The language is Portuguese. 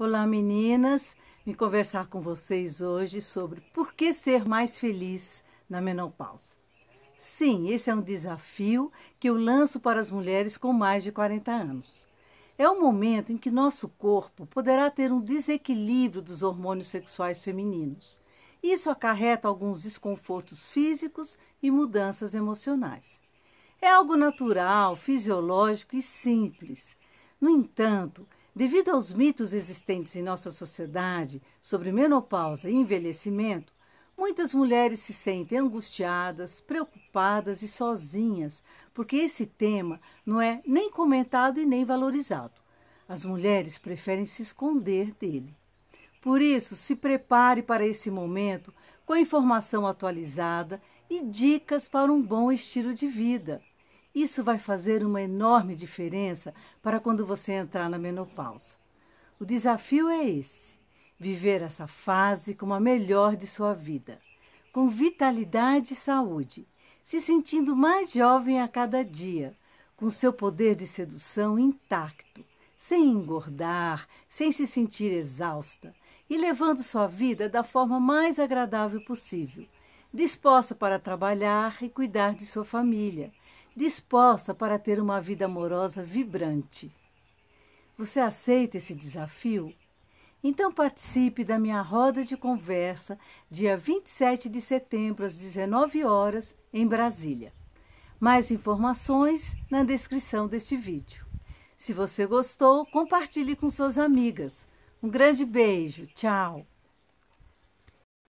Olá meninas, me conversar com vocês hoje sobre por que ser mais feliz na menopausa. Sim, esse é um desafio que eu lanço para as mulheres com mais de 40 anos. É um momento em que nosso corpo poderá ter um desequilíbrio dos hormônios sexuais femininos. Isso acarreta alguns desconfortos físicos e mudanças emocionais. É algo natural, fisiológico e simples. No entanto, Devido aos mitos existentes em nossa sociedade sobre menopausa e envelhecimento, muitas mulheres se sentem angustiadas, preocupadas e sozinhas, porque esse tema não é nem comentado e nem valorizado. As mulheres preferem se esconder dele. Por isso, se prepare para esse momento com informação atualizada e dicas para um bom estilo de vida. Isso vai fazer uma enorme diferença para quando você entrar na menopausa. O desafio é esse: viver essa fase como a melhor de sua vida, com vitalidade e saúde, se sentindo mais jovem a cada dia, com seu poder de sedução intacto, sem engordar, sem se sentir exausta e levando sua vida da forma mais agradável possível, disposta para trabalhar e cuidar de sua família disposta para ter uma vida amorosa vibrante. Você aceita esse desafio? Então participe da minha roda de conversa, dia 27 de setembro, às 19 horas, em Brasília. Mais informações na descrição deste vídeo. Se você gostou, compartilhe com suas amigas. Um grande beijo, tchau!